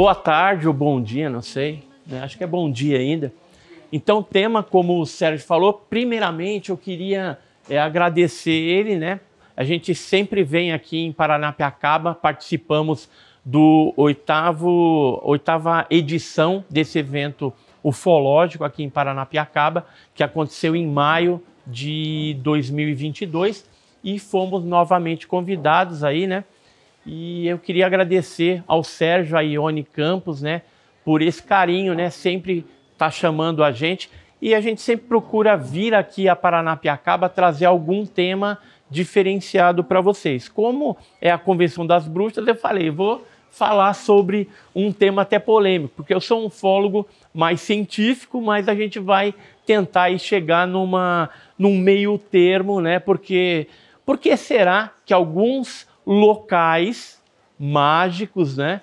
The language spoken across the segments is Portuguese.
boa tarde ou bom dia, não sei, né? acho que é bom dia ainda. Então, tema, como o Sérgio falou, primeiramente eu queria é, agradecer ele, né? A gente sempre vem aqui em Paranapiacaba, participamos do oitavo, oitava edição desse evento ufológico aqui em Paranapiacaba, que aconteceu em maio de 2022 e fomos novamente convidados aí, né? E eu queria agradecer ao Sérgio, a Ione Campos, né, por esse carinho, né, sempre tá chamando a gente. E a gente sempre procura vir aqui a Paranapiacaba trazer algum tema diferenciado para vocês. Como é a Convenção das Bruxas, eu falei, vou falar sobre um tema até polêmico, porque eu sou um fólogo mais científico, mas a gente vai tentar e chegar numa, num meio termo, né? Porque porque será que alguns locais mágicos, né?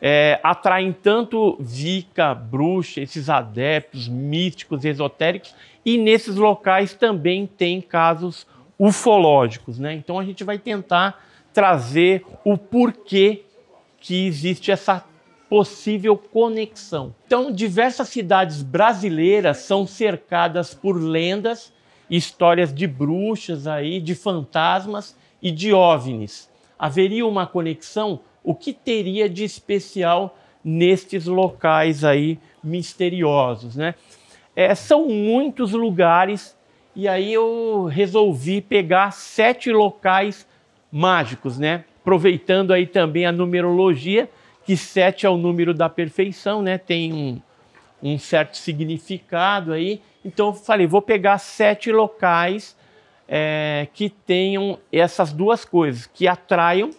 É, atraem tanto Vika, bruxa, esses adeptos místicos esotéricos, e nesses locais também tem casos ufológicos, né? Então a gente vai tentar trazer o porquê que existe essa possível conexão. Então, diversas cidades brasileiras são cercadas por lendas, histórias de bruxas aí, de fantasmas e de ovnis haveria uma conexão? O que teria de especial nestes locais aí misteriosos, né? É, são muitos lugares e aí eu resolvi pegar sete locais mágicos, né? Aproveitando aí também a numerologia, que sete é o número da perfeição, né? Tem um, um certo significado aí. Então eu falei, vou pegar sete locais é, que tenham essas duas coisas, que atraiam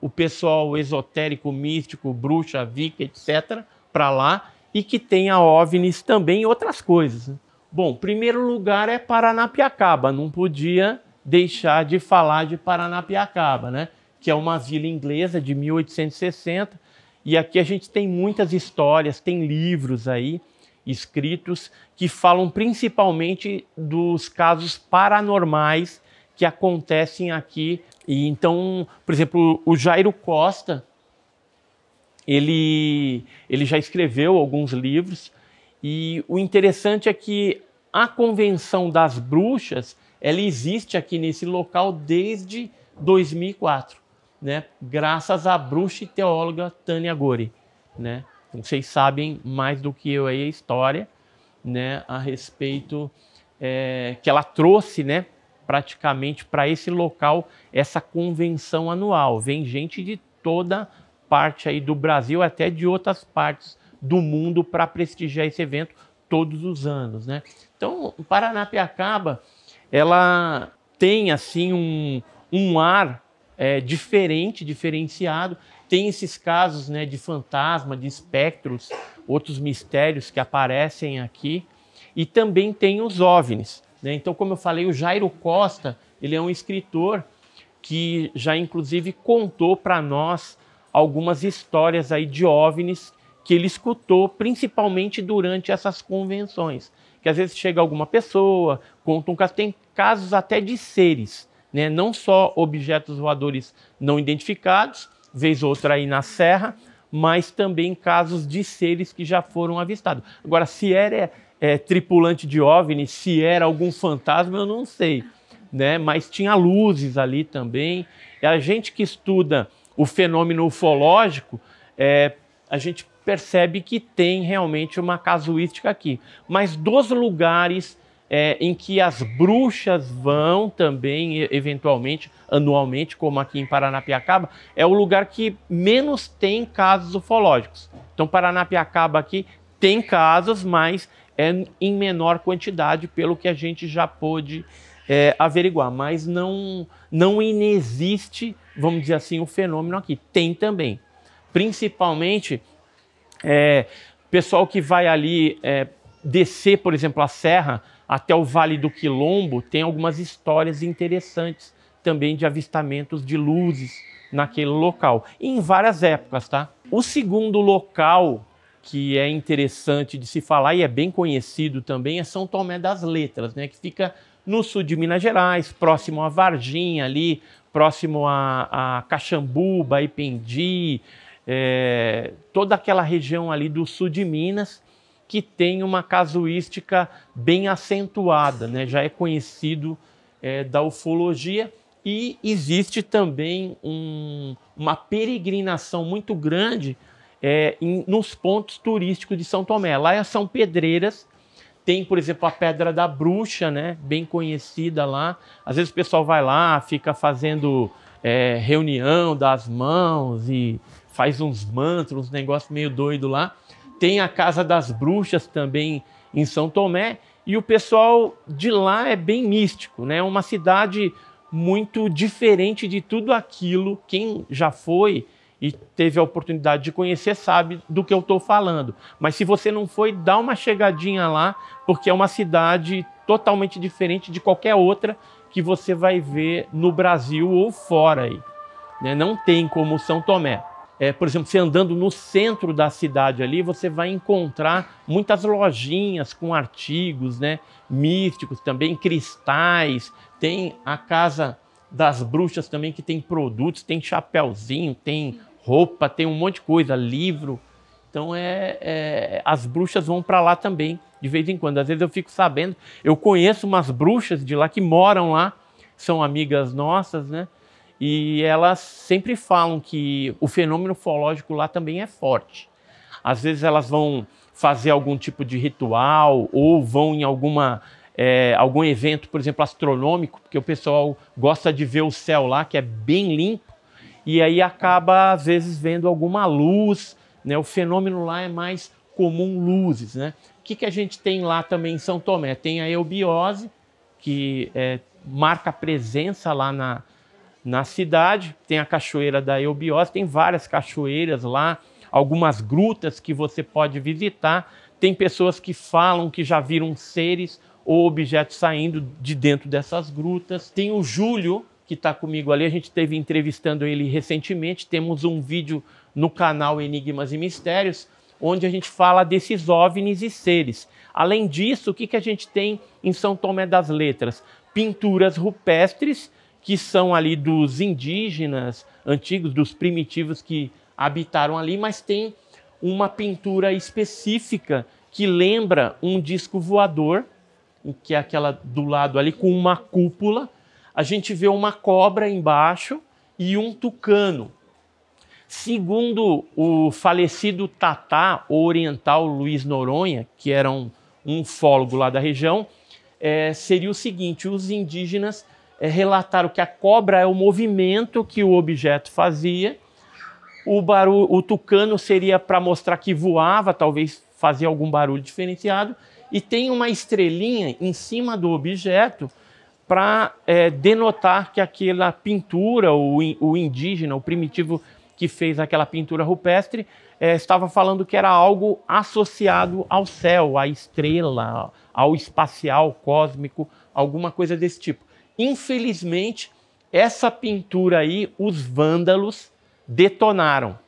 o pessoal esotérico, místico, bruxa, vica, etc., para lá, e que tenha OVNIs também e outras coisas. Né? Bom, primeiro lugar é Paranapiacaba, não podia deixar de falar de Paranapiacaba, né? que é uma vila inglesa de 1860, e aqui a gente tem muitas histórias, tem livros aí, escritos que falam principalmente dos casos paranormais que acontecem aqui. E então, por exemplo, o Jairo Costa, ele, ele já escreveu alguns livros e o interessante é que a Convenção das Bruxas, ela existe aqui nesse local desde 2004, né? Graças à bruxa e teóloga Tânia Gori, né? Vocês sabem mais do que eu aí a história, né, a respeito é, que ela trouxe, né, praticamente para esse local essa convenção anual. Vem gente de toda parte aí do Brasil, até de outras partes do mundo para prestigiar esse evento todos os anos, né? Então, Paranapiacaba, ela tem assim um, um ar é, diferente, diferenciado tem esses casos né, de fantasma, de espectros, outros mistérios que aparecem aqui. E também tem os OVNIs. Né? Então, como eu falei, o Jairo Costa ele é um escritor que já inclusive contou para nós algumas histórias aí de OVNIs que ele escutou principalmente durante essas convenções. Que às vezes chega alguma pessoa, conta um caso, tem casos até de seres, né? não só objetos voadores não identificados, vez ou outra aí na serra, mas também casos de seres que já foram avistados. Agora, se era é, tripulante de OVNI, se era algum fantasma, eu não sei, né? Mas tinha luzes ali também. E a gente que estuda o fenômeno ufológico, é, a gente percebe que tem realmente uma casuística aqui. Mas dos lugares é, em que as bruxas vão também, eventualmente, anualmente, como aqui em Paranapiacaba, é o lugar que menos tem casos ufológicos. Então, Paranapiacaba aqui tem casos, mas é em menor quantidade, pelo que a gente já pôde é, averiguar. Mas não, não inexiste, vamos dizer assim, o fenômeno aqui. Tem também. Principalmente, é, pessoal que vai ali é, descer, por exemplo, a serra até o Vale do Quilombo, tem algumas histórias interessantes também de avistamentos de luzes naquele local, e em várias épocas, tá? O segundo local que é interessante de se falar e é bem conhecido também é São Tomé das Letras, né, que fica no sul de Minas Gerais, próximo a Varginha ali, próximo a, a Caxambuba, Ipendi, é, toda aquela região ali do sul de Minas que tem uma casuística bem acentuada, né? já é conhecido é, da ufologia. E existe também um, uma peregrinação muito grande é, em, nos pontos turísticos de São Tomé. Lá é são pedreiras, tem, por exemplo, a Pedra da Bruxa, né? bem conhecida lá. Às vezes o pessoal vai lá, fica fazendo é, reunião das mãos e faz uns mantras, uns negócios meio doido lá tem a Casa das Bruxas também em São Tomé, e o pessoal de lá é bem místico, né? É uma cidade muito diferente de tudo aquilo. Quem já foi e teve a oportunidade de conhecer sabe do que eu estou falando. Mas se você não foi, dá uma chegadinha lá, porque é uma cidade totalmente diferente de qualquer outra que você vai ver no Brasil ou fora aí. Né? Não tem como São Tomé. É, por exemplo, você andando no centro da cidade ali, você vai encontrar muitas lojinhas com artigos né, místicos, também cristais. Tem a Casa das Bruxas também, que tem produtos, tem chapéuzinho, tem roupa, tem um monte de coisa, livro. Então, é, é as bruxas vão para lá também, de vez em quando. Às vezes eu fico sabendo, eu conheço umas bruxas de lá que moram lá, são amigas nossas, né? E elas sempre falam que o fenômeno ufológico lá também é forte. Às vezes elas vão fazer algum tipo de ritual ou vão em alguma é, algum evento, por exemplo, astronômico, porque o pessoal gosta de ver o céu lá, que é bem limpo, e aí acaba, às vezes, vendo alguma luz. Né? O fenômeno lá é mais comum luzes. Né? O que, que a gente tem lá também em São Tomé? Tem a eubiose, que é, marca a presença lá na, na cidade. Tem a Cachoeira da Eubiose, tem várias cachoeiras lá, algumas grutas que você pode visitar. Tem pessoas que falam que já viram seres ou objetos saindo de dentro dessas grutas. Tem o Júlio, que está comigo ali, a gente esteve entrevistando ele recentemente. Temos um vídeo no canal Enigmas e Mistérios, onde a gente fala desses OVNIs e seres. Além disso, o que, que a gente tem em São Tomé das Letras? Pinturas rupestres que são ali dos indígenas antigos, dos primitivos que habitaram ali, mas tem uma pintura específica que lembra um disco voador, que é aquela do lado ali com uma cúpula. A gente vê uma cobra embaixo e um tucano. Segundo o falecido tatá oriental Luiz Noronha, que era um, um fólogo lá da região, é, seria o seguinte: os indígenas é, relataram que a cobra é o movimento que o objeto fazia, o, barulho, o tucano seria para mostrar que voava, talvez fazia algum barulho diferenciado, e tem uma estrelinha em cima do objeto para é, denotar que aquela pintura, o, o indígena, o primitivo que fez aquela pintura rupestre, é, estava falando que era algo associado ao céu, à estrela, ao espacial, cósmico, alguma coisa desse tipo. Infelizmente, essa pintura aí, os vândalos detonaram.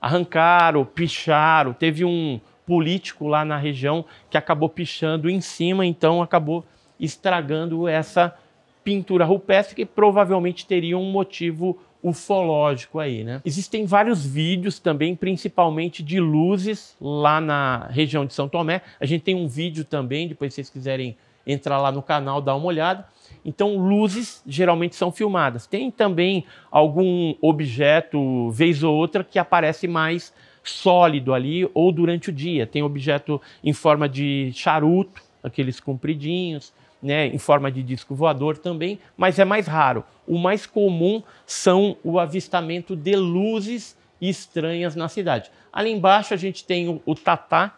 Arrancaram, picharam. Teve um político lá na região que acabou pichando em cima, então acabou estragando essa pintura rupestre que provavelmente teria um motivo ufológico aí, né? Existem vários vídeos também, principalmente de luzes lá na região de São Tomé. A gente tem um vídeo também, depois se vocês quiserem entrar lá no canal, dar uma olhada. Então, luzes geralmente são filmadas. Tem também algum objeto, vez ou outra, que aparece mais sólido ali ou durante o dia. Tem objeto em forma de charuto, aqueles compridinhos, né, em forma de disco voador também, mas é mais raro. O mais comum são o avistamento de luzes estranhas na cidade. Ali embaixo a gente tem o, o Tatá,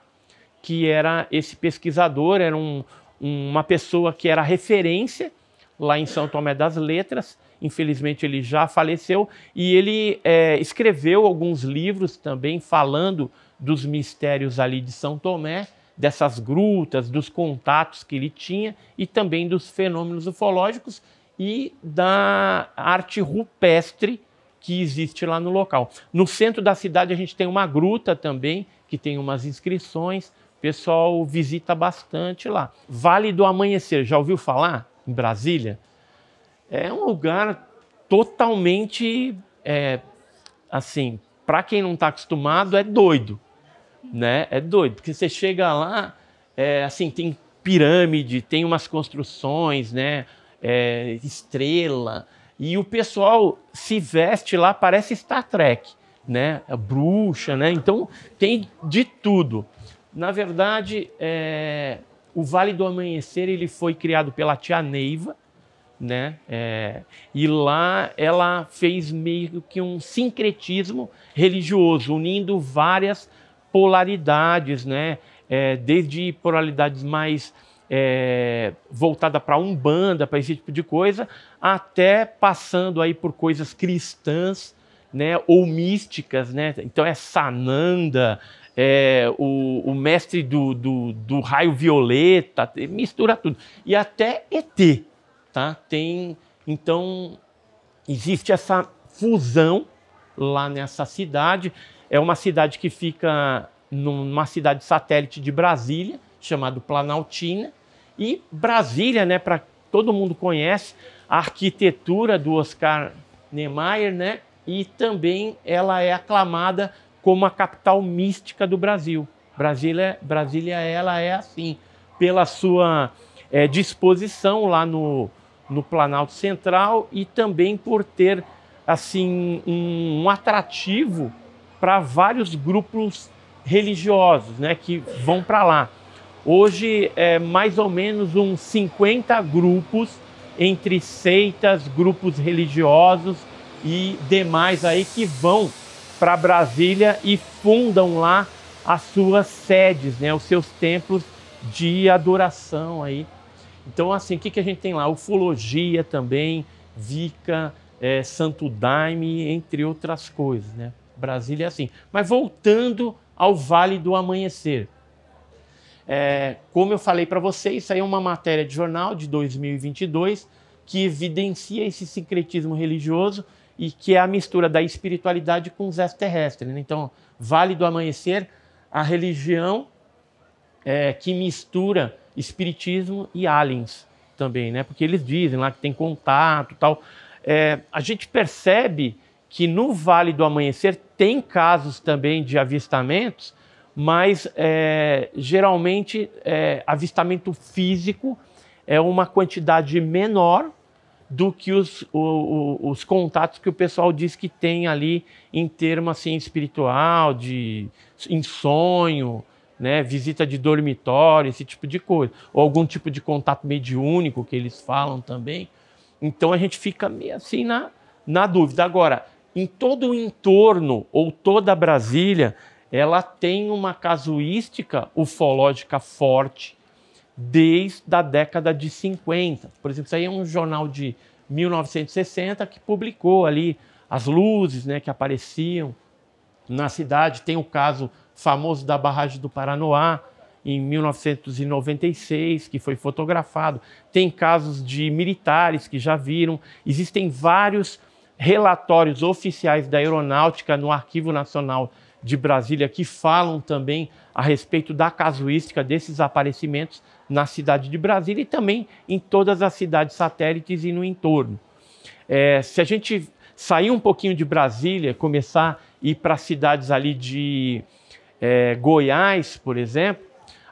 que era esse pesquisador, era um, uma pessoa que era referência lá em São Tomé das Letras. Infelizmente, ele já faleceu e ele é, escreveu alguns livros também falando dos mistérios ali de São Tomé, dessas grutas, dos contatos que ele tinha e também dos fenômenos ufológicos e da arte rupestre que existe lá no local. No centro da cidade a gente tem uma gruta também, que tem umas inscrições. O pessoal visita bastante lá. Vale do Amanhecer, já ouviu falar? em Brasília, é um lugar totalmente é, assim, para quem não está acostumado, é doido, né? É doido, porque você chega lá, é, assim, tem pirâmide, tem umas construções, né? É, estrela, e o pessoal se veste lá, parece Star Trek, né? É bruxa, né? Então tem de tudo. Na verdade, é, o Vale do Amanhecer ele foi criado pela tia Neiva, né? É, e lá ela fez meio que um sincretismo religioso, unindo várias polaridades, né? É, desde polaridades mais é, voltada para umbanda, para esse tipo de coisa, até passando aí por coisas cristãs, né? Ou místicas, né? Então é Sananda, é, o, o, mestre do, do, do, raio violeta, mistura tudo. E até ET, tá? Tem, então, existe essa fusão lá nessa cidade. É uma cidade que fica numa cidade satélite de Brasília, chamado Planaltina. E Brasília, né, para todo mundo conhece, a arquitetura do Oscar Niemeyer, né? E também ela é aclamada como a capital mística do Brasil. Brasília, Brasília ela é assim, pela sua é, disposição lá no, no Planalto Central e também por ter assim um, um atrativo para vários grupos religiosos, né, que vão para lá. Hoje é mais ou menos uns 50 grupos entre seitas, grupos religiosos e demais aí que vão para Brasília e fundam lá as suas sedes, né, os seus templos de adoração aí. Então, assim, o que, que a gente tem lá? Ufologia também, Vica, é, Santo Daime, entre outras coisas, né? Brasília é assim. Mas voltando ao Vale do Amanhecer. É, como eu falei para vocês, isso aí é uma matéria de jornal de 2022 que evidencia esse secretismo religioso e que é a mistura da espiritualidade com os extraterrestres. Né? Então, Vale do Amanhecer, a religião é, que mistura espiritismo e aliens também, né? Porque eles dizem lá que tem contato, tal. É, a gente percebe que no Vale do Amanhecer tem casos também de avistamentos, mas é, geralmente é, avistamento físico é uma quantidade menor do que os, o, os contatos que o pessoal diz que tem ali em termos assim, espiritual, de, em sonho, né, visita de dormitório, esse tipo de coisa. Ou algum tipo de contato mediúnico que eles falam também. Então a gente fica meio assim na, na dúvida. Agora, em todo o entorno ou toda Brasília, ela tem uma casuística ufológica forte, desde a década de 50. Por exemplo, isso aí é um jornal de 1960 que publicou ali as luzes né, que apareciam na cidade. Tem o caso famoso da barragem do Paranoá, em 1996, que foi fotografado. Tem casos de militares que já viram. Existem vários relatórios oficiais da aeronáutica no Arquivo Nacional de Brasília que falam também a respeito da casuística desses aparecimentos na cidade de Brasília e também em todas as cidades satélites e no entorno. É, se a gente sair um pouquinho de Brasília, começar a ir para cidades ali de é, Goiás, por exemplo,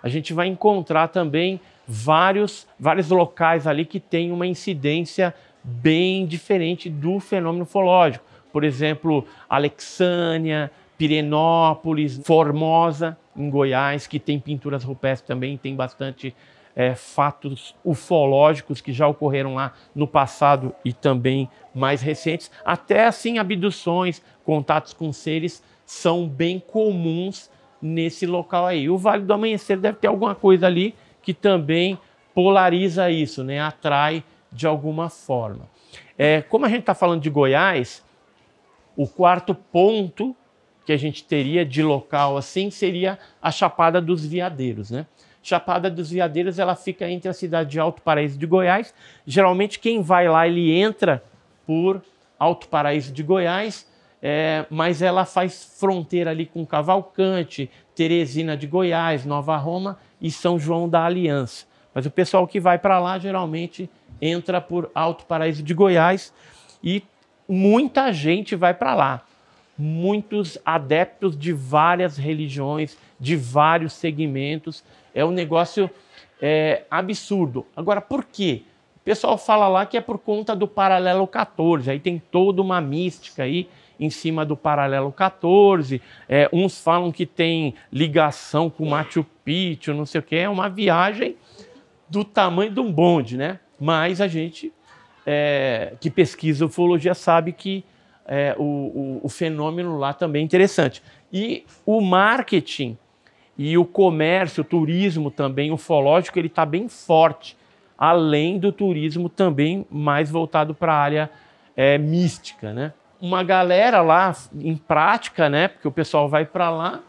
a gente vai encontrar também vários, vários locais ali que tem uma incidência bem diferente do fenômeno ufológico. Por exemplo, Alexânia, Pirenópolis, Formosa, em Goiás, que tem pinturas rupestres também, tem bastante é, fatos ufológicos que já ocorreram lá no passado e também mais recentes. Até assim, abduções, contatos com seres são bem comuns nesse local aí. O Vale do Amanhecer deve ter alguma coisa ali que também polariza isso, né? atrai de alguma forma. É, como a gente está falando de Goiás, o quarto ponto que a gente teria de local assim seria a Chapada dos Veadeiros, né? Chapada dos Veadeiros ela fica entre a cidade de Alto Paraíso de Goiás. Geralmente quem vai lá ele entra por Alto Paraíso de Goiás, é, mas ela faz fronteira ali com Cavalcante, Teresina de Goiás, Nova Roma e São João da Aliança. Mas o pessoal que vai para lá geralmente entra por Alto Paraíso de Goiás e muita gente vai para lá muitos adeptos de várias religiões, de vários segmentos. É um negócio é, absurdo. Agora, por quê? O pessoal fala lá que é por conta do paralelo 14, aí tem toda uma mística aí em cima do paralelo 14. É, uns falam que tem ligação com Machu Picchu, não sei o que, é uma viagem do tamanho de um bonde, né? Mas a gente é, que pesquisa ufologia sabe que é, o, o, o fenômeno lá também é interessante. E o marketing e o comércio, o turismo também ufológico, ele está bem forte, além do turismo também mais voltado para a área é, mística, né? Uma galera lá em prática, né? Porque o pessoal vai para lá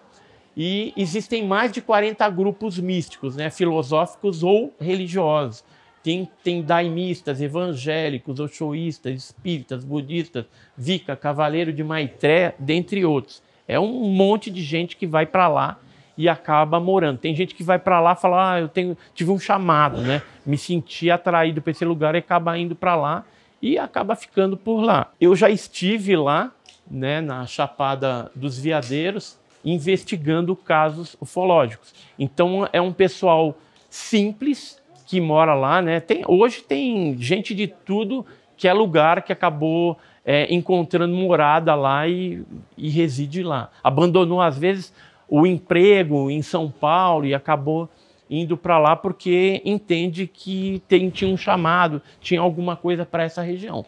e existem mais de 40 grupos místicos, né? Filosóficos ou religiosos tem, tem daimistas, evangélicos, oxoístas, espíritas, budistas, vica, cavaleiro de Maitré, dentre outros. É um monte de gente que vai para lá e acaba morando. Tem gente que vai para lá fala, ah, eu tenho, tive um chamado, né? Me senti atraído para esse lugar e acaba indo para lá e acaba ficando por lá. Eu já estive lá, né, na Chapada dos Veadeiros, investigando casos ufológicos. Então é um pessoal simples que mora lá, né? Tem, hoje tem gente de tudo que é lugar que acabou é, encontrando morada lá e, e reside lá. Abandonou, às vezes, o emprego em São Paulo e acabou indo para lá porque entende que tem, tinha um chamado, tinha alguma coisa para essa região.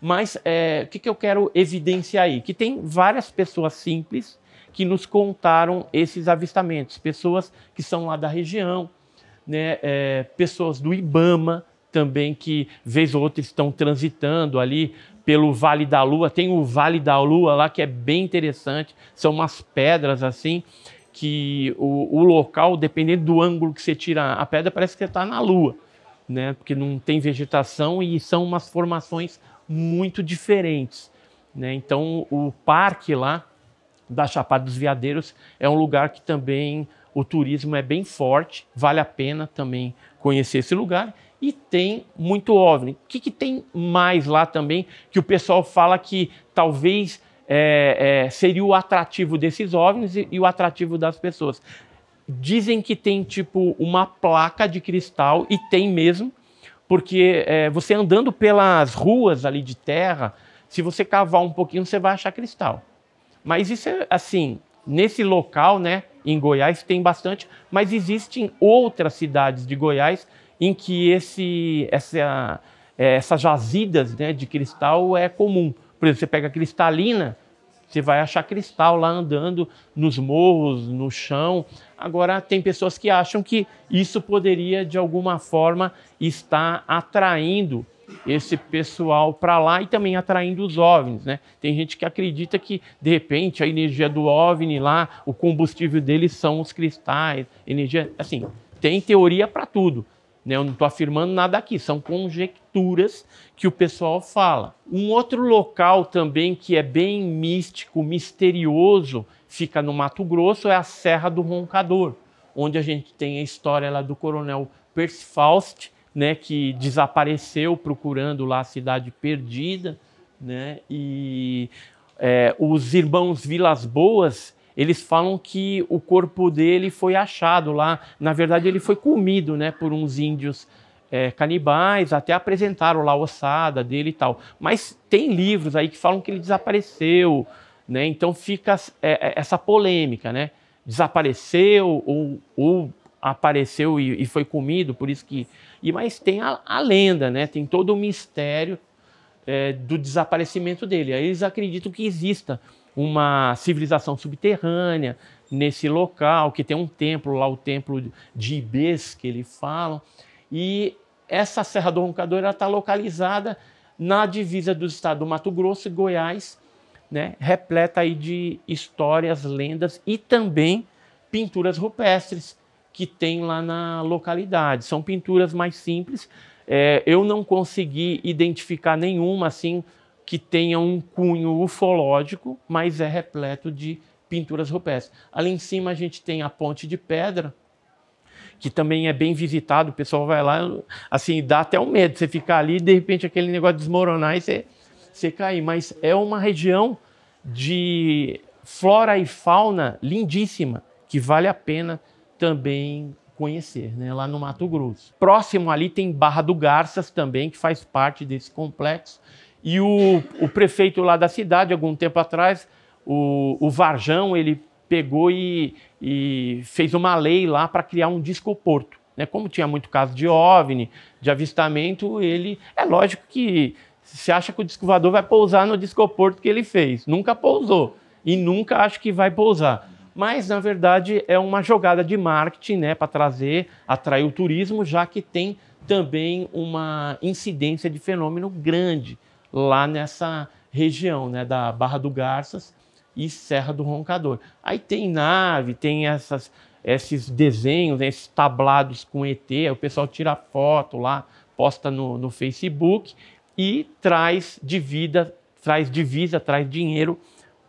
Mas é, o que, que eu quero evidenciar aí? Que tem várias pessoas simples que nos contaram esses avistamentos, pessoas que são lá da região, né, é, pessoas do IBAMA também que, vez ou outra, estão transitando ali pelo Vale da Lua. Tem o Vale da Lua lá que é bem interessante, são umas pedras assim que o, o local, dependendo do ângulo que você tira a pedra, parece que está na Lua, né? Porque não tem vegetação e são umas formações muito diferentes, né? Então o parque lá da Chapada dos Veadeiros é um lugar que também o turismo é bem forte, vale a pena também conhecer esse lugar. E tem muito OVNI. O que, que tem mais lá também que o pessoal fala que talvez é, é, seria o atrativo desses OVNIs e, e o atrativo das pessoas? Dizem que tem tipo uma placa de cristal, e tem mesmo, porque é, você andando pelas ruas ali de terra, se você cavar um pouquinho, você vai achar cristal. Mas isso é assim, nesse local, né? em Goiás tem bastante, mas existem outras cidades de Goiás em que esse, essa, é, essas jazidas né, de cristal é comum. Por exemplo, você pega cristalina, você vai achar cristal lá andando nos morros, no chão. Agora, tem pessoas que acham que isso poderia, de alguma forma, estar atraindo esse pessoal para lá e também atraindo os OVNIs, né? Tem gente que acredita que, de repente, a energia do OVNI lá, o combustível deles são os cristais, energia... Assim, tem teoria para tudo, né? Eu não estou afirmando nada aqui, são conjecturas que o pessoal fala. Um outro local também que é bem místico, misterioso, fica no Mato Grosso, é a Serra do Roncador, onde a gente tem a história lá do coronel Percy Faust, né, que desapareceu procurando lá a cidade perdida, né, e é, os irmãos Vilas Boas eles falam que o corpo dele foi achado lá, na verdade ele foi comido, né, por uns índios é, canibais, até apresentaram lá a ossada dele e tal. Mas tem livros aí que falam que ele desapareceu, né? Então fica é, é essa polêmica, né? Desapareceu ou, ou apareceu e, e, foi comido, por isso que. E mas tem a, a lenda, né? Tem todo o mistério é, do desaparecimento dele. Aí eles acreditam que exista uma civilização subterrânea nesse local, que tem um templo lá, o templo de Ibês que ele fala. E essa Serra do Roncador está localizada na divisa do estado do Mato Grosso e Goiás, né? Repleta aí de histórias, lendas e também pinturas rupestres que tem lá na localidade. São pinturas mais simples. É, eu não consegui identificar nenhuma assim que tenha um cunho ufológico, mas é repleto de pinturas rupestres. Ali em cima a gente tem a ponte de pedra, que também é bem visitado, o pessoal vai lá, assim, dá até um medo, você ficar ali e de repente aquele negócio desmoronar e você, você cair. Mas é uma região de flora e fauna lindíssima, que vale a pena também conhecer, né? lá no Mato Grosso. Próximo ali tem Barra do Garças também, que faz parte desse complexo. E o, o prefeito lá da cidade, algum tempo atrás, o, o Varjão, ele pegou e, e fez uma lei lá para criar um discoporto. Né? Como tinha muito caso de OVNI, de avistamento, ele... É lógico que se acha que o disco vai pousar no discoporto que ele fez. Nunca pousou e nunca acho que vai pousar mas na verdade é uma jogada de marketing né, para trazer, atrair o turismo, já que tem também uma incidência de fenômeno grande lá nessa região né, da Barra do Garças e Serra do Roncador. Aí tem nave, tem essas, esses desenhos, né, esses tablados com ET, o pessoal tira foto lá, posta no, no Facebook e traz de vida, traz divisa, traz dinheiro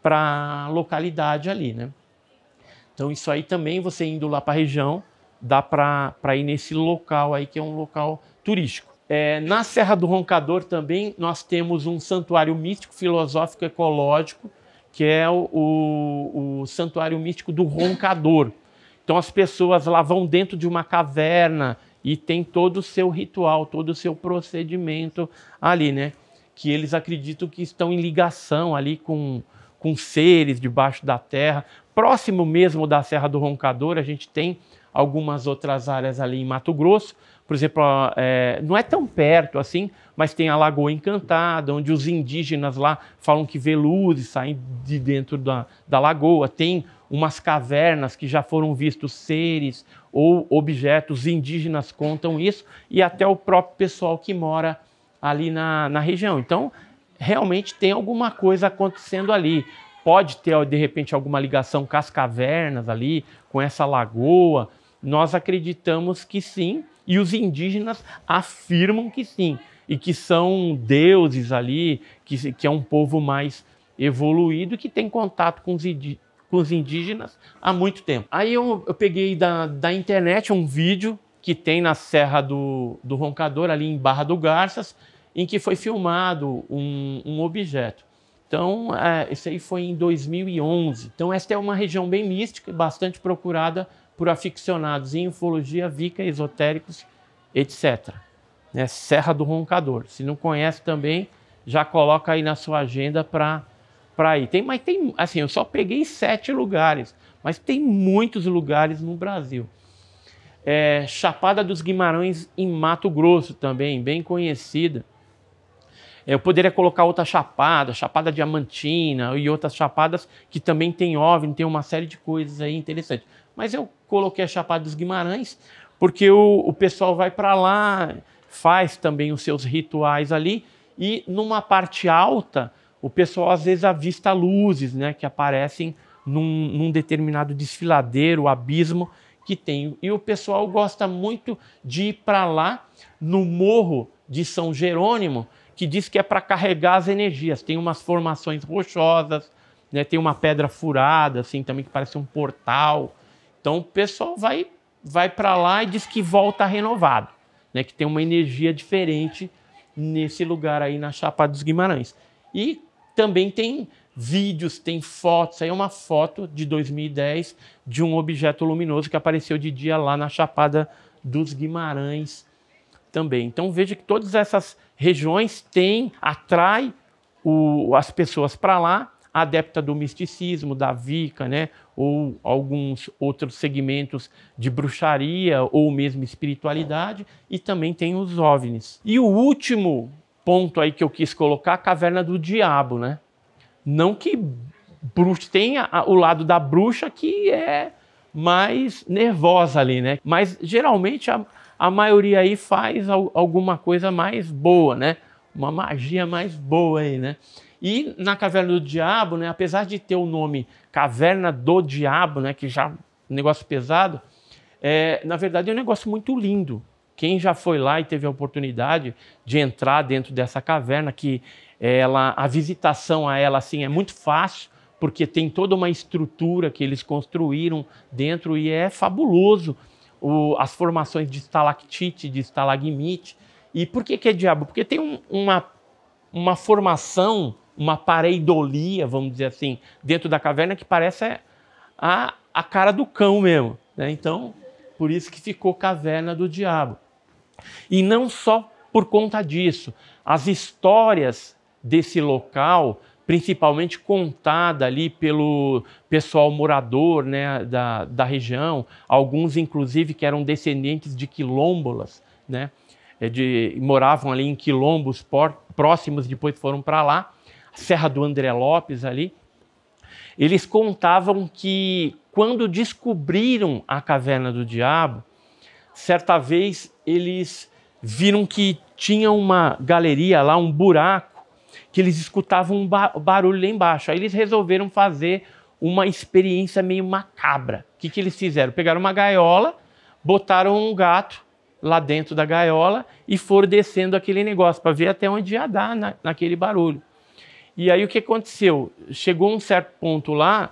para a localidade ali, né? Então isso aí também você indo lá para a região, dá para ir nesse local aí que é um local turístico. É, na Serra do Roncador também nós temos um santuário místico, filosófico, ecológico, que é o, o, o santuário místico do Roncador. Então as pessoas lá vão dentro de uma caverna e tem todo o seu ritual, todo o seu procedimento ali, né? Que eles acreditam que estão em ligação ali com, com seres debaixo da terra. Próximo mesmo da Serra do Roncador, a gente tem algumas outras áreas ali em Mato Grosso. Por exemplo, é, não é tão perto assim, mas tem a Lagoa Encantada, onde os indígenas lá falam que vê luzes saem de dentro da, da lagoa. Tem umas cavernas que já foram vistos seres ou objetos, indígenas contam isso, e até o próprio pessoal que mora ali na, na região. Então, realmente tem alguma coisa acontecendo ali pode ter, de repente, alguma ligação com as cavernas ali, com essa lagoa? Nós acreditamos que sim, e os indígenas afirmam que sim, e que são deuses ali, que, que é um povo mais evoluído que tem contato com os, com os indígenas há muito tempo. Aí eu, eu peguei da, da internet um vídeo que tem na Serra do, do Roncador, ali em Barra do Garças, em que foi filmado um, um objeto. Então, é, isso aí foi em 2011. Então, esta é uma região bem mística e bastante procurada por aficionados em ufologia, vica, esotéricos, etc. Né? Serra do Roncador. Se não conhece também, já coloca aí na sua agenda para ir. Tem, mas tem, assim, eu só peguei sete lugares, mas tem muitos lugares no Brasil. É, Chapada dos Guimarães em Mato Grosso também, bem conhecida. Eu poderia colocar outra chapada, chapada diamantina e outras chapadas que também tem OVNI, tem uma série de coisas aí interessantes. Mas eu coloquei a Chapada dos Guimarães porque o, o pessoal vai para lá, faz também os seus rituais ali e numa parte alta o pessoal às vezes avista luzes, né, que aparecem num, num determinado desfiladeiro, abismo que tem. E o pessoal gosta muito de ir para lá no morro de São Jerônimo, que diz que é para carregar as energias. Tem umas formações rochosas, né? tem uma pedra furada, assim, também que parece um portal. Então o pessoal vai, vai para lá e diz que volta renovado, né? que tem uma energia diferente nesse lugar aí na Chapada dos Guimarães. E também tem vídeos, tem fotos. Aí é uma foto de 2010 de um objeto luminoso que apareceu de dia lá na Chapada dos Guimarães também. Então veja que todas essas regiões têm, atrai o, as pessoas para lá, adepta do misticismo, da vica, né? ou alguns outros segmentos de bruxaria ou mesmo espiritualidade, e também tem os OVNIs. E o último ponto aí que eu quis colocar, a caverna do diabo, né? Não que bruxa o lado da bruxa que é mais nervosa ali, né? Mas geralmente a, a maioria aí faz alguma coisa mais boa, né? Uma magia mais boa aí, né? E na Caverna do Diabo, né, apesar de ter o nome Caverna do Diabo, né, que já é um negócio pesado, é, na verdade é um negócio muito lindo. Quem já foi lá e teve a oportunidade de entrar dentro dessa caverna, que ela, a visitação a ela assim é muito fácil, porque tem toda uma estrutura que eles construíram dentro e é fabuloso o, as formações de estalactite, de estalagmite. E por que, que é diabo? Porque tem um, uma, uma formação, uma pareidolia, vamos dizer assim, dentro da caverna que parece é a, a cara do cão mesmo. Né? Então, por isso que ficou caverna do diabo. E não só por conta disso, as histórias desse local principalmente contada ali pelo pessoal morador né, da, da região, alguns inclusive que eram descendentes de quilombolas, né, eh, de, moravam ali em quilombos por, próximos, depois foram para lá, Serra do André Lopes ali. Eles contavam que quando descobriram a caverna do diabo, certa vez eles viram que tinha uma galeria lá, um buraco que eles escutavam um barulho lá embaixo. Aí eles resolveram fazer uma experiência meio macabra. O que, que eles fizeram? Pegaram uma gaiola, botaram um gato lá dentro da gaiola e foram descendo aquele negócio para ver até onde ia dar na, naquele barulho. E aí o que aconteceu? Chegou um certo ponto lá,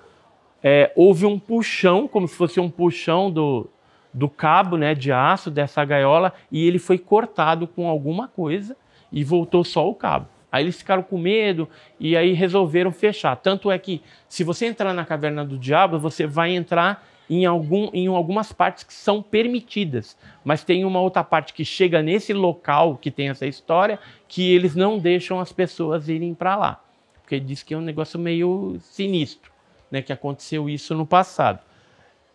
é, houve um puxão, como se fosse um puxão do, do cabo né, de aço dessa gaiola, e ele foi cortado com alguma coisa e voltou só o cabo. Aí eles ficaram com medo e aí resolveram fechar. Tanto é que se você entrar na caverna do diabo, você vai entrar em, algum, em algumas partes que são permitidas, mas tem uma outra parte que chega nesse local que tem essa história que eles não deixam as pessoas irem para lá, porque diz que é um negócio meio sinistro, né? Que aconteceu isso no passado.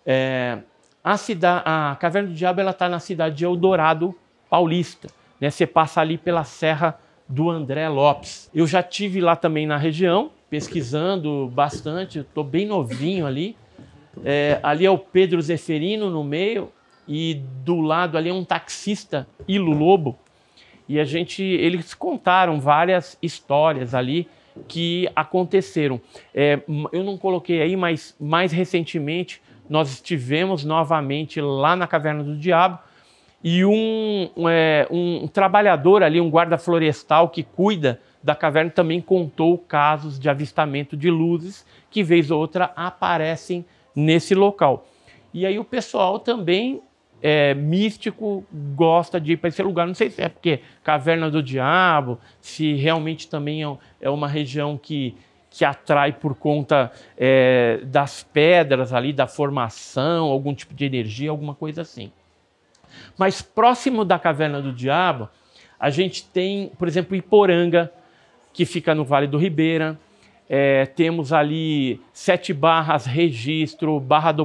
É, a, cidade, a caverna do diabo ela está na cidade de Eldorado Paulista, né? Você passa ali pela Serra do André Lopes. Eu já tive lá também na região, pesquisando bastante, estou bem novinho ali. É, ali é o Pedro Zeferino no meio, e do lado ali é um taxista, Ilo Lobo. E a gente, eles contaram várias histórias ali que aconteceram. É, eu não coloquei aí, mas mais recentemente nós estivemos novamente lá na Caverna do Diabo, e um, é, um trabalhador ali, um guarda florestal que cuida da caverna, também contou casos de avistamento de luzes que, vez ou outra, aparecem nesse local. E aí o pessoal também é, místico gosta de ir para esse lugar. Não sei se é porque Caverna do Diabo, se realmente também é, é uma região que, que atrai por conta é, das pedras ali, da formação, algum tipo de energia, alguma coisa assim. Mas próximo da caverna do diabo, a gente tem, por exemplo, Iporanga, que fica no Vale do Ribeira. É, temos ali Sete Barras, Registro, Barra do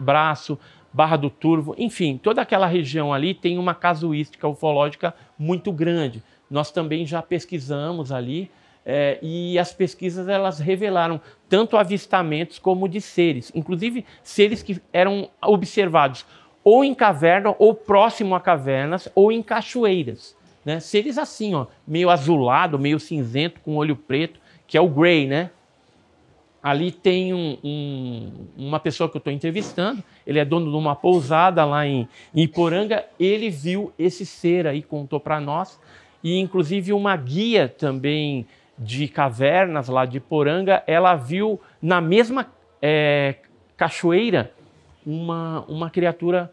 Braço, Barra do Turvo, enfim, toda aquela região ali tem uma casuística ufológica muito grande. Nós também já pesquisamos ali é, e as pesquisas elas revelaram tanto avistamentos como de seres, inclusive seres que eram observados ou em caverna, ou próximo a cavernas, ou em cachoeiras. Né? Seres assim, ó, meio azulado, meio cinzento, com olho preto, que é o Grey, né? Ali tem um, um, uma pessoa que eu estou entrevistando, ele é dono de uma pousada lá em, em Iporanga, ele viu esse ser aí, contou para nós, e inclusive uma guia também de cavernas lá de Iporanga, ela viu na mesma é, cachoeira uma, uma criatura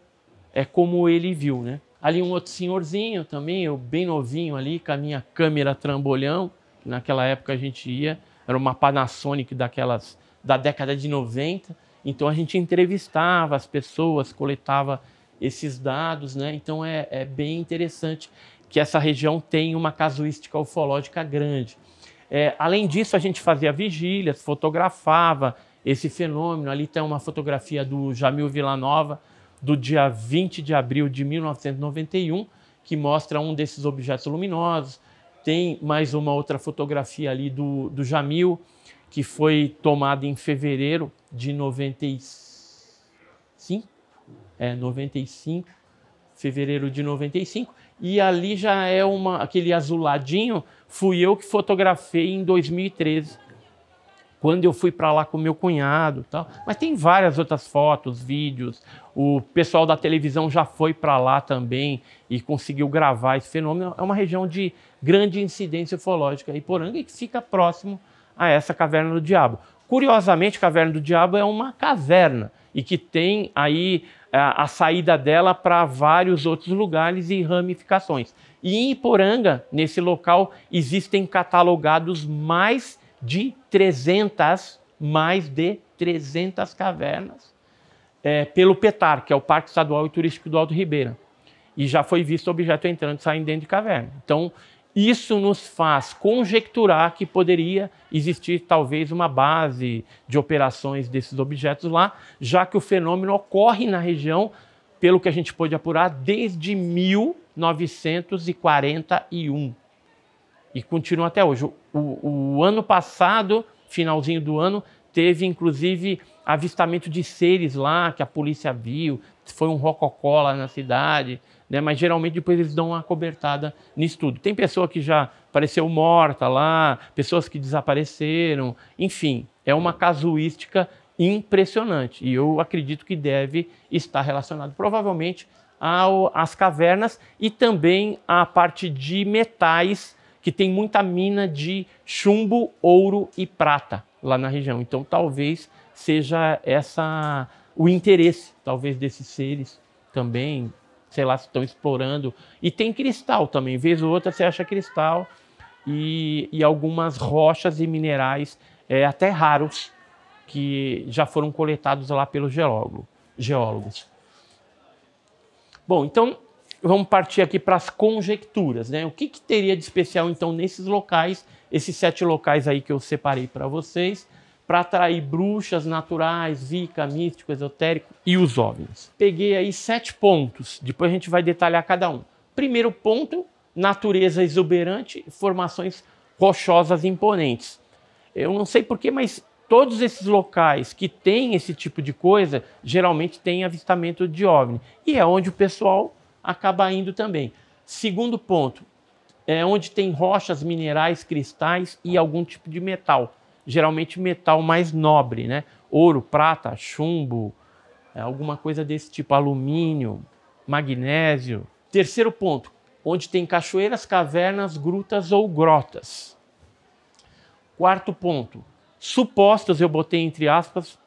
é como ele viu, né? Ali um outro senhorzinho também, eu bem novinho ali, com a minha câmera trambolhão, que naquela época a gente ia, era uma Panasonic daquelas da década de 90, então a gente entrevistava as pessoas, coletava esses dados, né? Então é, é bem interessante que essa região tem uma casuística ufológica grande. É, além disso, a gente fazia vigílias, fotografava, esse fenômeno. Ali tem uma fotografia do Jamil Villanova, do dia 20 de abril de 1991, que mostra um desses objetos luminosos. Tem mais uma outra fotografia ali do, do Jamil, que foi tomada em fevereiro de 95. É, 95, fevereiro de 95. E ali já é uma, aquele azuladinho, fui eu que fotografei em 2013 quando eu fui para lá com meu cunhado, tal. Mas tem várias outras fotos, vídeos. O pessoal da televisão já foi para lá também e conseguiu gravar esse fenômeno. É uma região de grande incidência ufológica Iporanga e que fica próximo a essa caverna do diabo. Curiosamente, caverna do diabo é uma caverna e que tem aí a, é, a saída dela para vários outros lugares e ramificações. E em Iporanga, nesse local, existem catalogados mais de 300, mais de 300 cavernas é, pelo PETAR, que é o Parque Estadual e Turístico do Alto Ribeira. E já foi visto objeto entrando e saindo dentro de caverna. Então, isso nos faz conjecturar que poderia existir talvez uma base de operações desses objetos lá, já que o fenômeno ocorre na região, pelo que a gente pôde apurar, desde 1941 e continua até hoje. O, o ano passado, finalzinho do ano, teve inclusive avistamento de seres lá que a polícia viu, foi um rococó lá na cidade, né? Mas geralmente depois eles dão uma cobertada nisso tudo. Tem pessoa que já apareceu morta lá, pessoas que desapareceram, enfim, é uma casuística impressionante e eu acredito que deve estar relacionado provavelmente ao, às cavernas e também à parte de metais que tem muita mina de chumbo, ouro e prata lá na região. Então talvez seja essa o interesse, talvez desses seres também, sei lá, estão explorando. E tem cristal também, vez ou outra você acha cristal e, e algumas rochas e minerais é, até raros que já foram coletados lá pelos geólogo, geólogos. Bom, então vamos partir aqui para as conjecturas, né? O que, que, teria de especial então nesses locais, esses sete locais aí que eu separei para vocês, para atrair bruxas naturais, Wicca, místico, esotérico e os OVNIs? Peguei aí sete pontos, depois a gente vai detalhar cada um. Primeiro ponto, natureza exuberante, formações rochosas imponentes. Eu não sei porquê, mas todos esses locais que tem esse tipo de coisa, geralmente têm avistamento de OVNI. E é onde o pessoal acaba indo também. Segundo ponto, é onde tem rochas, minerais, cristais e algum tipo de metal. Geralmente metal mais nobre, né? Ouro, prata, chumbo, é, alguma coisa desse tipo, alumínio, magnésio. Terceiro ponto, onde tem cachoeiras, cavernas, grutas ou grotas. Quarto ponto, supostos, eu botei entre aspas,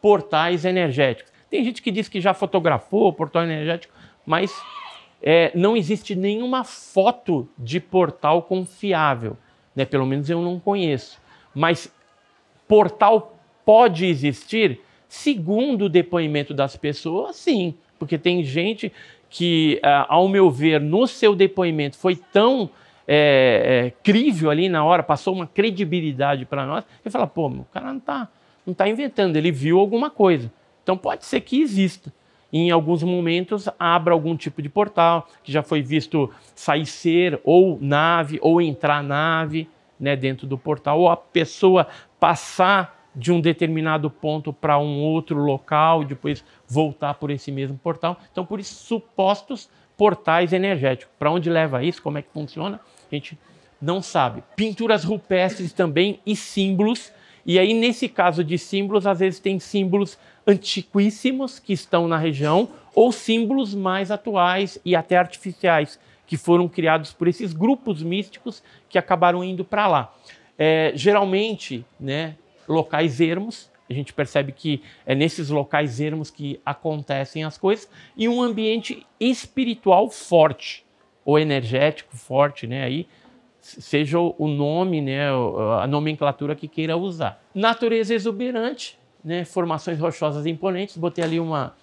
portais energéticos. Tem gente que diz que já fotografou o portal energético, mas é, não existe nenhuma foto de portal confiável. Né? Pelo menos eu não conheço. Mas portal pode existir? Segundo o depoimento das pessoas, sim. Porque tem gente que, ah, ao meu ver, no seu depoimento foi tão é, é, crível ali na hora, passou uma credibilidade para nós, que fala, pô, meu, o cara não está não tá inventando, ele viu alguma coisa. Então pode ser que exista. Em alguns momentos abra algum tipo de portal que já foi visto sair ser ou nave ou entrar nave né, dentro do portal ou a pessoa passar de um determinado ponto para um outro local e depois voltar por esse mesmo portal. Então, por isso, supostos portais energéticos. Para onde leva isso? Como é que funciona? A gente não sabe. Pinturas rupestres também e símbolos. E aí, nesse caso de símbolos, às vezes tem símbolos antiquíssimos que estão na região ou símbolos mais atuais e até artificiais que foram criados por esses grupos místicos que acabaram indo para lá. É, geralmente, né, locais ermos, a gente percebe que é nesses locais ermos que acontecem as coisas, e um ambiente espiritual forte, ou energético forte, né, aí, seja o nome, né, a nomenclatura que queira usar. Natureza exuberante, né, formações rochosas imponentes. Botei ali uma,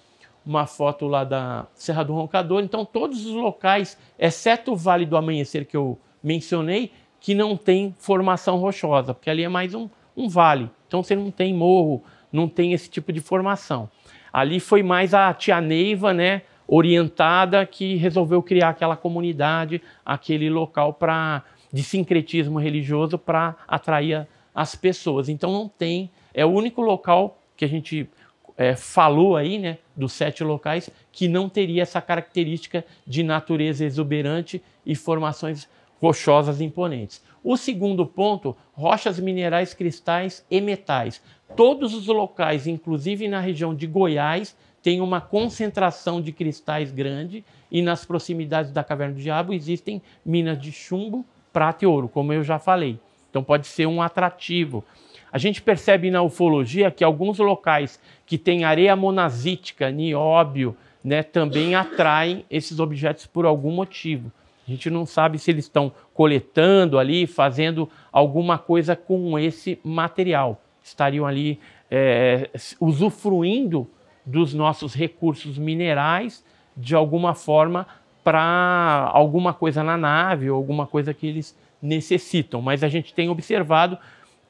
uma foto lá da Serra do Roncador. Então, todos os locais, exceto o Vale do Amanhecer que eu mencionei, que não tem formação rochosa, porque ali é mais um, um vale. Então, você não tem morro, não tem esse tipo de formação. Ali foi mais a tia Neiva, né, orientada, que resolveu criar aquela comunidade, aquele local para de sincretismo religioso para atrair as pessoas. Então, não tem é o único local que a gente é, falou aí, né, dos sete locais, que não teria essa característica de natureza exuberante e formações rochosas imponentes. O segundo ponto, rochas minerais cristais e metais. Todos os locais, inclusive na região de Goiás, tem uma concentração de cristais grande e nas proximidades da Caverna do Diabo existem minas de chumbo, prata e ouro, como eu já falei. Então pode ser um atrativo a gente percebe na ufologia que alguns locais que têm areia monazítica, nióbio, né, também atraem esses objetos por algum motivo. A gente não sabe se eles estão coletando ali, fazendo alguma coisa com esse material. Estariam ali é, usufruindo dos nossos recursos minerais de alguma forma para alguma coisa na nave ou alguma coisa que eles necessitam. Mas a gente tem observado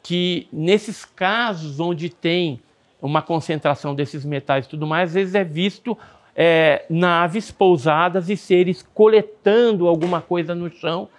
que nesses casos onde tem uma concentração desses metais e tudo mais, às vezes é visto é, naves pousadas e seres coletando alguma coisa no chão,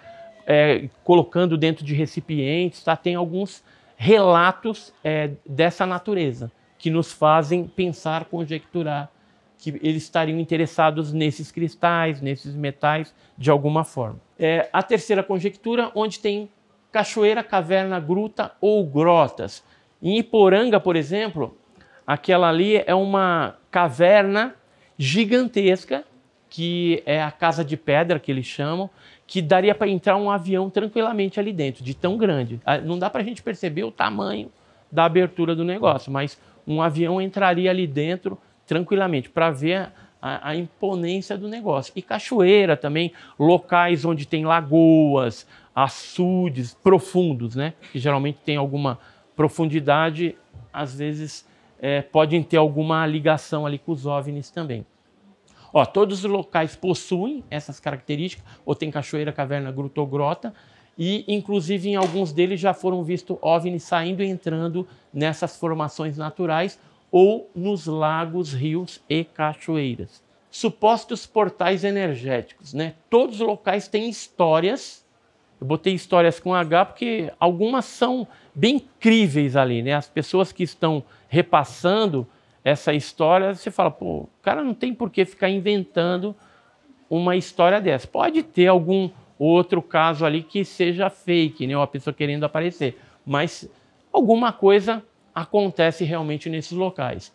é, colocando dentro de recipientes, tá? Tem alguns relatos é, dessa natureza que nos fazem pensar, conjecturar que eles estariam interessados nesses cristais, nesses metais, de alguma forma. É, a terceira conjectura, onde tem cachoeira, caverna, gruta ou grotas. Em Iporanga, por exemplo, aquela ali é uma caverna gigantesca, que é a casa de pedra que eles chamam, que daria para entrar um avião tranquilamente ali dentro, de tão grande. Ah, não dá para a gente perceber o tamanho da abertura do negócio, mas um avião entraria ali dentro tranquilamente para ver a, a, imponência do negócio. E cachoeira também, locais onde tem lagoas, açudes profundos, né? Que geralmente tem alguma profundidade, às vezes é, podem ter alguma ligação ali com os OVNIs também. Ó, todos os locais possuem essas características, ou tem cachoeira, caverna, gruta ou grota, e inclusive em alguns deles já foram vistos OVNIs saindo e entrando nessas formações naturais ou nos lagos, rios e cachoeiras. Supostos portais energéticos, né? Todos os locais têm histórias eu botei histórias com H porque algumas são bem críveis ali, né? As pessoas que estão repassando essa história, você fala, pô, o cara não tem por que ficar inventando uma história dessa. Pode ter algum outro caso ali que seja fake, né? Uma pessoa querendo aparecer, mas alguma coisa acontece realmente nesses locais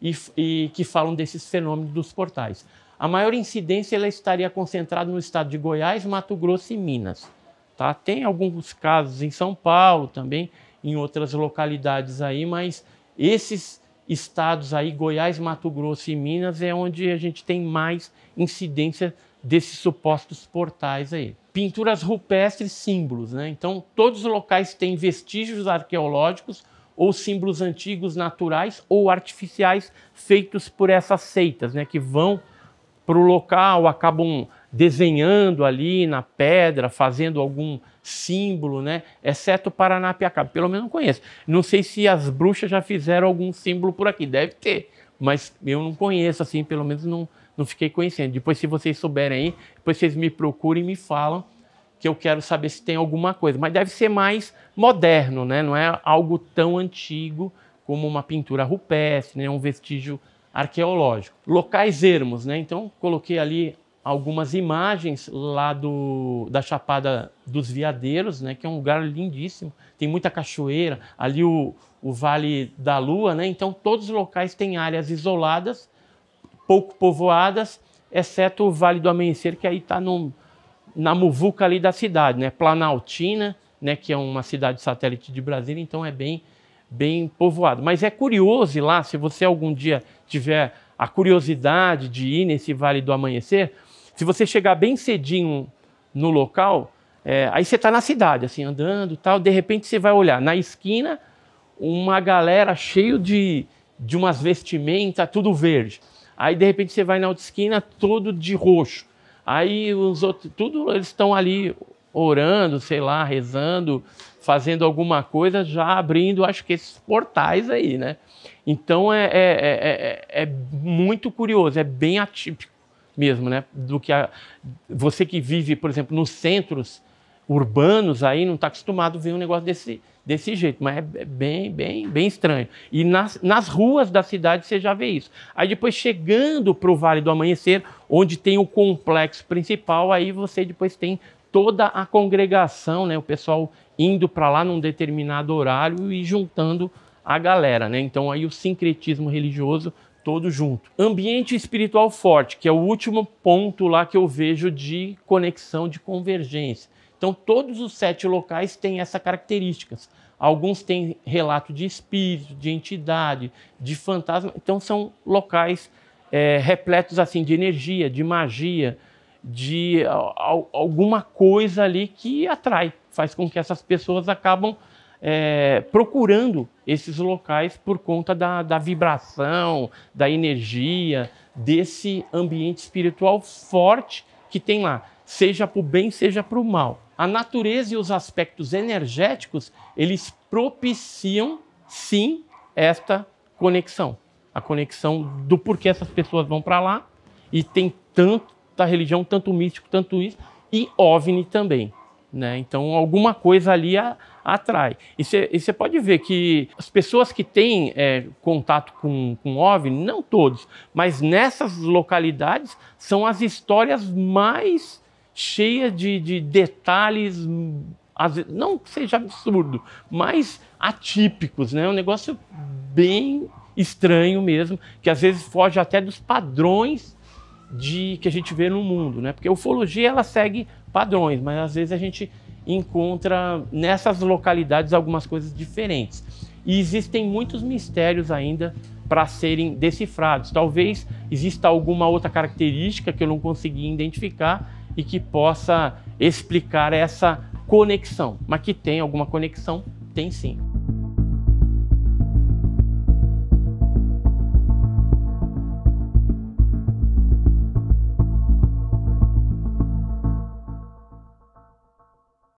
e, e que falam desses fenômenos dos portais. A maior incidência ela estaria concentrada no estado de Goiás, Mato Grosso e Minas. Tá? Tem alguns casos em São Paulo também, em outras localidades aí, mas esses estados aí, Goiás, Mato Grosso e Minas, é onde a gente tem mais incidência desses supostos portais aí. Pinturas rupestres, símbolos, né? Então, todos os locais têm vestígios arqueológicos ou símbolos antigos naturais ou artificiais feitos por essas seitas, né, que vão para o local, acabam desenhando ali na pedra, fazendo algum símbolo, né? Exceto Paranapiacaba, pelo menos não conheço. Não sei se as bruxas já fizeram algum símbolo por aqui, deve ter, mas eu não conheço assim, pelo menos não, não fiquei conhecendo. Depois, se vocês souberem aí, depois vocês me procurem e me falam que eu quero saber se tem alguma coisa. Mas deve ser mais moderno, né? Não é algo tão antigo como uma pintura rupestre, né? um vestígio arqueológico. Locais ermos, né? Então coloquei ali algumas imagens lá do, da Chapada dos Veadeiros, né, que é um lugar lindíssimo, tem muita cachoeira, ali o, o Vale da Lua, né, então todos os locais têm áreas isoladas, pouco povoadas, exceto o Vale do Amanhecer, que aí está na muvuca ali da cidade, né, Planaltina, né, que é uma cidade satélite de Brasília, então é bem, bem povoado. Mas é curioso lá, se você algum dia tiver a curiosidade de ir nesse Vale do Amanhecer, se você chegar bem cedinho no local, é, aí você está na cidade, assim, andando tal, de repente você vai olhar na esquina uma galera cheio de, de umas vestimentas, tudo verde. Aí de repente você vai na outra esquina, todo de roxo. Aí os outros, tudo eles estão ali orando, sei lá, rezando, fazendo alguma coisa, já abrindo, acho que esses portais aí, né? Então é, é, é, é, é muito curioso, é bem atípico mesmo, né? Do que a, você que vive, por exemplo, nos centros urbanos aí não está acostumado a ver um negócio desse, desse jeito, mas é, é bem, bem, bem estranho. E nas, nas ruas da cidade você já vê isso. Aí depois chegando para o Vale do Amanhecer, onde tem o complexo principal, aí você depois tem toda a congregação, né, o pessoal indo para lá num determinado horário e juntando a galera, né? Então aí o sincretismo religioso todo junto. Ambiente espiritual forte, que é o último ponto lá que eu vejo de conexão, de convergência. Então, todos os sete locais têm essas características. Alguns têm relato de espírito, de entidade, de fantasma. Então, são locais é, repletos assim de energia, de magia, de alguma coisa ali que atrai, faz com que essas pessoas acabam é, procurando esses locais por conta da, da vibração, da energia, desse ambiente espiritual forte que tem lá, seja para o bem, seja para o mal. A natureza e os aspectos energéticos, eles propiciam, sim, esta conexão. A conexão do porquê essas pessoas vão para lá e tem tanto da religião, tanto místico, tanto isso, e OVNI também. Né? Então, alguma coisa ali a, atrai. E você pode ver que as pessoas que têm é, contato com, com OVNI, não todos, mas nessas localidades são as histórias mais cheias de, de detalhes, não que seja absurdo, mas atípicos. Né? É um negócio bem estranho mesmo, que às vezes foge até dos padrões de que a gente vê no mundo, né? Porque a ufologia ela segue padrões, mas às vezes a gente encontra nessas localidades algumas coisas diferentes. E existem muitos mistérios ainda para serem decifrados. Talvez exista alguma outra característica que eu não consegui identificar e que possa explicar essa conexão, mas que tem alguma conexão, tem sim.